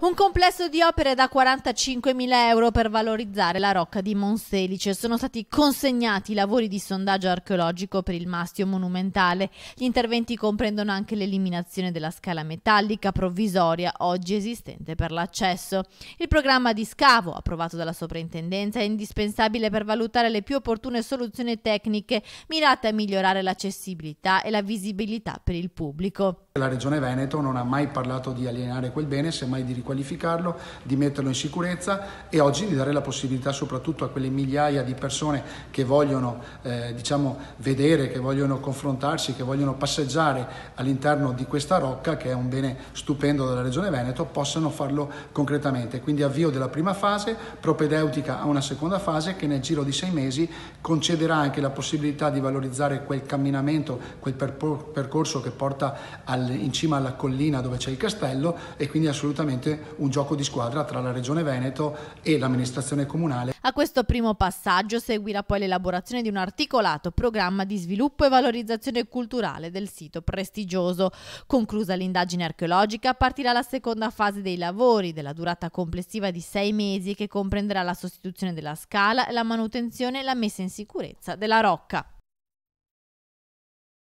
Un complesso di opere da 45.000 euro per valorizzare la rocca di Monselice. Sono stati consegnati i lavori di sondaggio archeologico per il mastio monumentale. Gli interventi comprendono anche l'eliminazione della scala metallica provvisoria oggi esistente per l'accesso. Il programma di scavo, approvato dalla soprintendenza, è indispensabile per valutare le più opportune soluzioni tecniche mirate a migliorare l'accessibilità e la visibilità per il pubblico. La Regione Veneto non ha mai parlato di alienare quel bene, semmai di riqualificarlo, di metterlo in sicurezza e oggi di dare la possibilità soprattutto a quelle migliaia di persone che vogliono eh, diciamo, vedere, che vogliono confrontarsi, che vogliono passeggiare all'interno di questa rocca che è un bene stupendo della Regione Veneto, possano farlo concretamente. Quindi avvio della prima fase, propedeutica a una seconda fase che nel giro di sei mesi concederà anche la possibilità di valorizzare quel camminamento, quel percorso che porta al in cima alla collina dove c'è il castello e quindi assolutamente un gioco di squadra tra la Regione Veneto e l'amministrazione comunale. A questo primo passaggio seguirà poi l'elaborazione di un articolato programma di sviluppo e valorizzazione culturale del sito prestigioso. Conclusa l'indagine archeologica partirà la seconda fase dei lavori della durata complessiva di sei mesi che comprenderà la sostituzione della scala, la manutenzione e la messa in sicurezza della rocca.